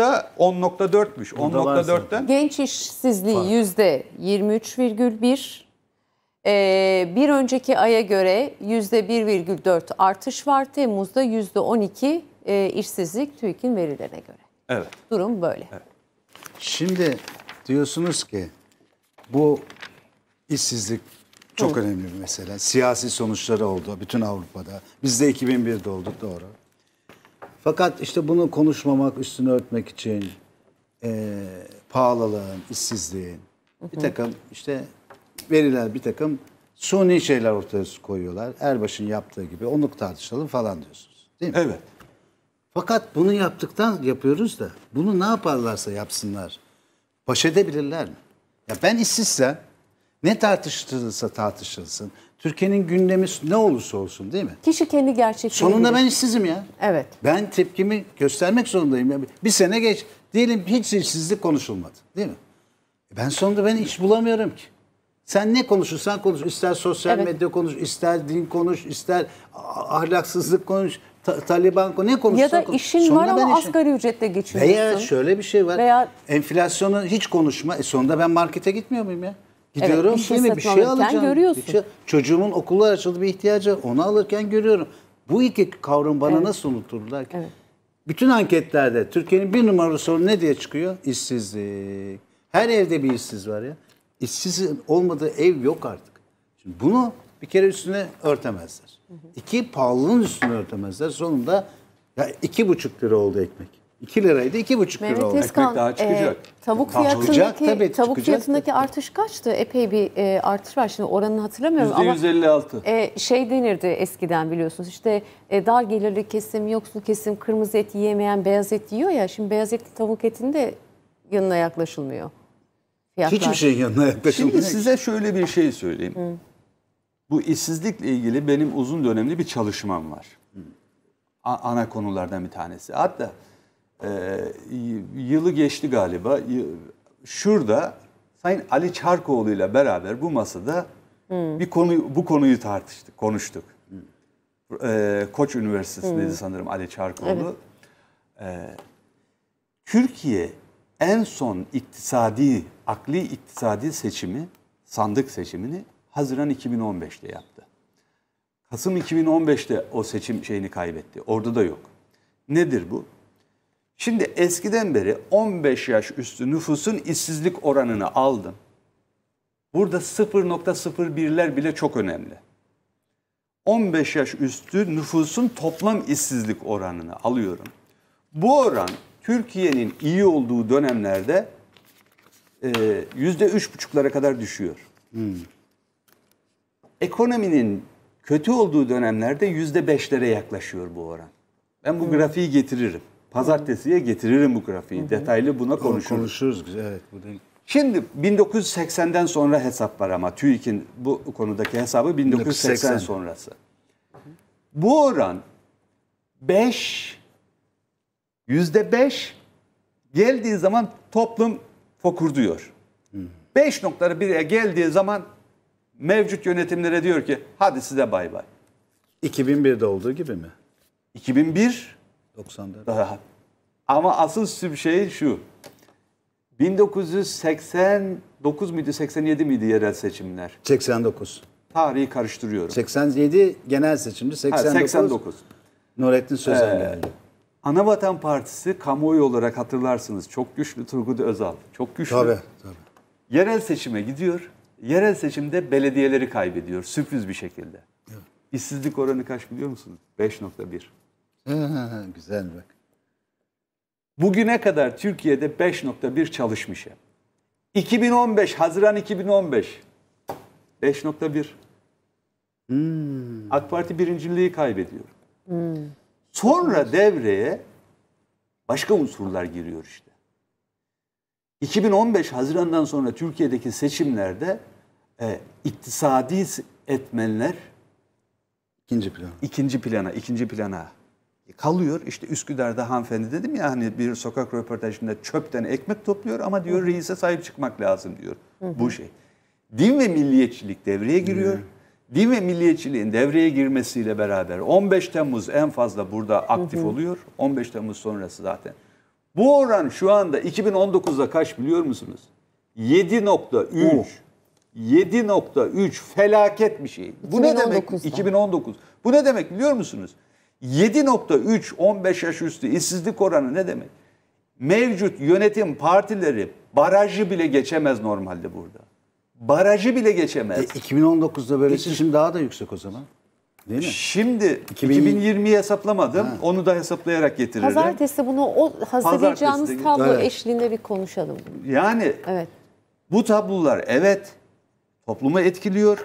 da 10.4'müş. 10.4'ten. Genç işsizliği yüzde %23,1. Ee, bir önceki aya göre yüzde %1,4 artış var. Temmuz'da %12 e, işsizlik TÜİK'in verilerine göre. Evet. Durum böyle. Evet. Şimdi diyorsunuz ki bu işsizlik çok Hı. önemli bir mesele. Siyasi sonuçları oldu bütün Avrupa'da. Bizde 2001'de oldu doğru. Fakat işte bunu konuşmamak, üstünü örtmek için e, pahalılığın, işsizliğin, bir takım işte veriler, bir takım suni şeyler ortaya koyuyorlar. Erbaş'ın yaptığı gibi onu tartışalım falan diyorsunuz. Değil mi? Evet. Fakat bunu yaptıktan yapıyoruz da bunu ne yaparlarsa yapsınlar. Baş edebilirler mi? Ya ben işsizsem ne tartışılırsa tartışılsın. Türkiye'nin gündemi ne olursa olsun değil mi? Kişi kendi gerçekliği. Sonunda ben işsizim ya. Evet. Ben tepkimi göstermek zorundayım. Ya. Bir sene geç. Diyelim hiç işsizlik konuşulmadı değil mi? E ben sonunda ben iş bulamıyorum ki. Sen ne konuşursan konuş. ister sosyal evet. medya konuş, ister din konuş, ister ahlaksızlık konuş, ta Taliban konuş. Ne konuş? Ya da işin sonunda var ama işin... asgari ücretle geçiriyorsun. Veya şöyle bir şey var. Veya... Enflasyonu hiç konuşma. E sonunda ben markete gitmiyor muyum ya? Gidiyorum evet, değil mi? Bir şey alacağım. Görüyorsun. Bir şey, çocuğumun okullar açıldı bir ihtiyacı onu alırken görüyorum. Bu iki kavram bana evet. nasıl unuturlar ki? Evet. Bütün anketlerde Türkiye'nin bir numaralı sorunu ne diye çıkıyor? İşsizlik. Her evde bir işsiz var ya. İşsizin olmadığı ev yok artık. Şimdi bunu bir kere üstüne örtemezler. İki pahalılığın üstüne örtemezler. Sonunda ya iki buçuk lira oldu ekmek. 2 liraydı 2,5 lira oldu. Ekmek daha e, çıkacak. E, tavuk fiyatındaki tabii, tavuk fiyatındaki artış kaçtı? Epey bir e, artış var. Şimdi oranını hatırlamıyorum ama %156. E, şey denirdi eskiden biliyorsunuz. İşte e, dar gelirli kesim, yoksul kesim kırmızı et yiyemeyen beyaz et yiyor ya. Şimdi beyaz etli tavuk etinin de yanına yaklaşılmıyor. Fiyatlar. Hiçbir şeyin yanına yaklaşılmıyor. Şimdi size şöyle bir şey söyleyeyim. Hı. Bu işsizlikle ilgili benim uzun dönemli bir çalışmam var. Hı. A- ana konulardan bir tanesi. Hatta e, yılı geçti galiba. Şurada Sayın Ali Çarkoğlu ile beraber bu masada hmm. bir konu bu konuyu tartıştık, konuştuk. E, Koç Üniversitesi'ndeydi hmm. sanırım Ali Çarkoğlu. Evet. E, Türkiye en son iktisadi, akli iktisadi seçimi, sandık seçimini Haziran 2015'te yaptı. Kasım 2015'te o seçim şeyini kaybetti. Orada da yok. Nedir bu? Şimdi eskiden beri 15 yaş üstü nüfusun işsizlik oranını aldım. Burada 0.01'ler bile çok önemli. 15 yaş üstü nüfusun toplam işsizlik oranını alıyorum. Bu oran Türkiye'nin iyi olduğu dönemlerde e, yüzde üç buçuklara kadar düşüyor. Hmm. Ekonominin kötü olduğu dönemlerde yüzde beşlere yaklaşıyor bu oran. Ben bu hmm. grafiği getiririm. Pazartesiye getiririm bu grafiği. Hı hı. Detaylı buna konuşuruz. Konuşuruz Evet, bu değil. Şimdi 1980'den sonra hesap var ama TÜİK'in bu konudaki hesabı 1980, 1980 sonrası. Bu oran 5 yüzde 5 geldiği zaman toplum fokur diyor. fokurduyor. 5.1'e geldiği zaman mevcut yönetimlere diyor ki hadi size bay bay. 2001'de olduğu gibi mi? 2001 90'da. Ama asıl şey şu. 1989 miydi 87 miydi yerel seçimler? 89. Tarihi karıştırıyorum. 87 genel seçimdi 89. Ha, 89. Nurettin Sözen ee, geldi. Anavatan Partisi kamuoyu olarak hatırlarsınız çok güçlü Turgut Özal. Çok güçlü. Tabii, tabii. Yerel seçime gidiyor. Yerel seçimde belediyeleri kaybediyor sürpriz bir şekilde. Evet. İşsizlik oranı kaç biliyor musunuz? 5.1. Güzel bak. Bugüne kadar Türkiye'de 5.1 çalışmış. 2015, Haziran 2015. 5.1. Hmm. AK Parti birinciliği kaybediyor. Hmm. Sonra devreye başka unsurlar giriyor işte. 2015 Haziran'dan sonra Türkiye'deki seçimlerde e, iktisadi etmenler ikinci plana. ikinci plana, ikinci plana e, kalıyor. İşte Üsküdar'da hanımefendi dedim ya hani bir sokak röportajında çöpten ekmek topluyor ama diyor reise sahip çıkmak lazım diyor. Hı hı. Bu şey. Din ve milliyetçilik devreye giriyor. Hı. Din ve milliyetçiliğin devreye girmesiyle beraber 15 Temmuz en fazla burada aktif hı hı. oluyor. 15 Temmuz sonrası zaten. Bu oran şu anda 2019'da kaç biliyor musunuz? 7.3. 7.3 felaket bir şey. Bu 2019'da. ne demek? 2019. Bu ne demek biliyor musunuz? 7.3 15 yaş üstü işsizlik oranı ne demek? Mevcut yönetim partileri barajı bile geçemez normalde burada. Barajı bile geçemez. E, 2019'da böylesi İki... şimdi daha da yüksek o zaman. Değil mi? Şimdi 2020... 2020'yi hesaplamadım. Ha. Onu da hesaplayarak getiririm. Pazartesi bunu o hazırlayacağınız Pazartesi... tablo evet. eşliğinde bir konuşalım. Yani evet. bu tablolar evet toplumu etkiliyor.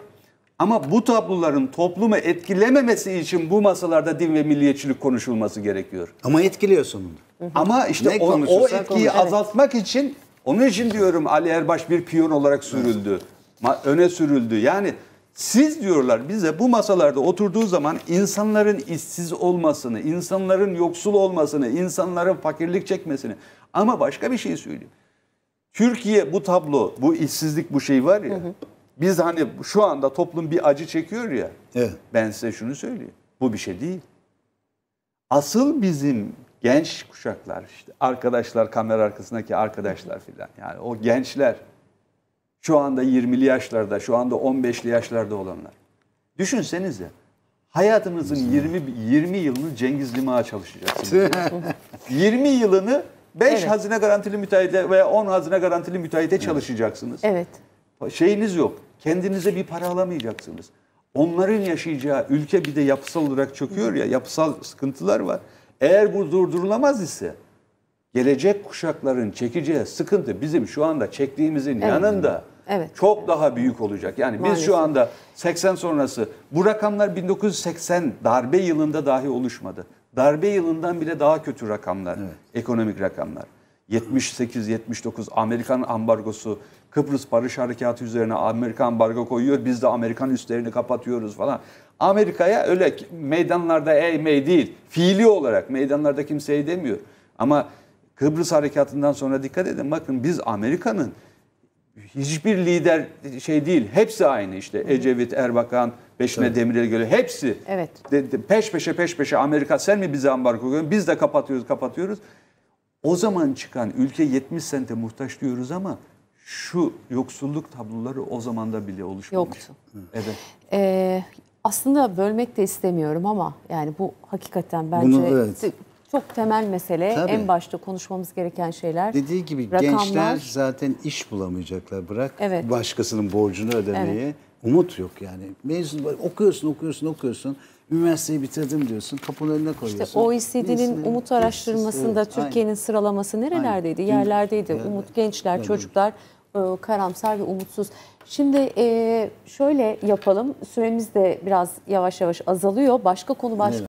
Ama bu tabloların toplumu etkilememesi için bu masalarda din ve milliyetçilik konuşulması gerekiyor. Ama etkiliyor sonunda. Ama işte o, o etkiyi konuş, evet. azaltmak için onun için diyorum Ali Erbaş bir piyon olarak sürüldü. Evet. Öne sürüldü. Yani siz diyorlar bize bu masalarda oturduğu zaman insanların işsiz olmasını, insanların yoksul olmasını, insanların fakirlik çekmesini ama başka bir şey söyleyeyim. Türkiye bu tablo, bu işsizlik bu şey var ya. Hı hı biz hani şu anda toplum bir acı çekiyor ya. Evet. Ben size şunu söyleyeyim. Bu bir şey değil. Asıl bizim genç kuşaklar işte arkadaşlar kamera arkasındaki arkadaşlar filan yani o gençler şu anda 20'li yaşlarda şu anda 15'li yaşlarda olanlar. Düşünsenize hayatınızın 20 20 yılını Cengiz Limağa çalışacaksınız. 20 yılını 5 evet. hazine garantili müteahhite veya 10 hazine garantili müteahhite çalışacaksınız. Evet. Şeyiniz yok. Kendinize bir para alamayacaksınız. Onların yaşayacağı ülke bir de yapısal olarak çöküyor ya, yapısal sıkıntılar var. Eğer bu durdurulamaz ise gelecek kuşakların çekeceği sıkıntı bizim şu anda çektiğimizin evet. yanında evet. çok evet. daha büyük olacak. Yani Maalesef. biz şu anda 80 sonrası bu rakamlar 1980 darbe yılında dahi oluşmadı. Darbe yılından bile daha kötü rakamlar, evet. ekonomik rakamlar. 78-79 Amerikan ambargosu Kıbrıs Barış Harekatı üzerine Amerikan ambargo koyuyor. Biz de Amerikan üstlerini kapatıyoruz falan. Amerika'ya öyle meydanlarda eğmey değil. Fiili olarak meydanlarda kimseye demiyor. Ama Kıbrıs Harekatı'ndan sonra dikkat edin. Bakın biz Amerika'nın hiçbir lider şey değil. Hepsi aynı işte. Ecevit, Erbakan, Beşine evet. Demirel göre hepsi. Evet. De, de, peş peşe peş peşe Amerika sen mi bize ambargo koyuyorsun? Biz de kapatıyoruz, kapatıyoruz. O zaman çıkan ülke 70 sente muhtaç diyoruz ama şu yoksulluk tabloları o zaman da bile oluşmamış. Yoktu. Evet. Ee, aslında bölmek de istemiyorum ama yani bu hakikaten bence Bunu, evet. çok temel mesele. Tabii. En başta konuşmamız gereken şeyler. Dediği gibi rakamlar, gençler zaten iş bulamayacaklar. Bırak evet. başkasının borcunu ödemeyi. Evet. Umut yok yani. Mezun okuyorsun okuyorsun okuyorsun. Üniversiteyi bitirdim diyorsun. Kapının önüne koyuyorsun. İşte OECD'nin umut araştırmasında evet, Türkiye'nin sıralaması nerelerdeydi? Aynen. Yerlerdeydi. Yani, umut gençler, yani. çocuklar e, karamsar ve umutsuz. Şimdi e, şöyle yapalım. Süremiz de biraz yavaş yavaş azalıyor. Başka konu başka evet.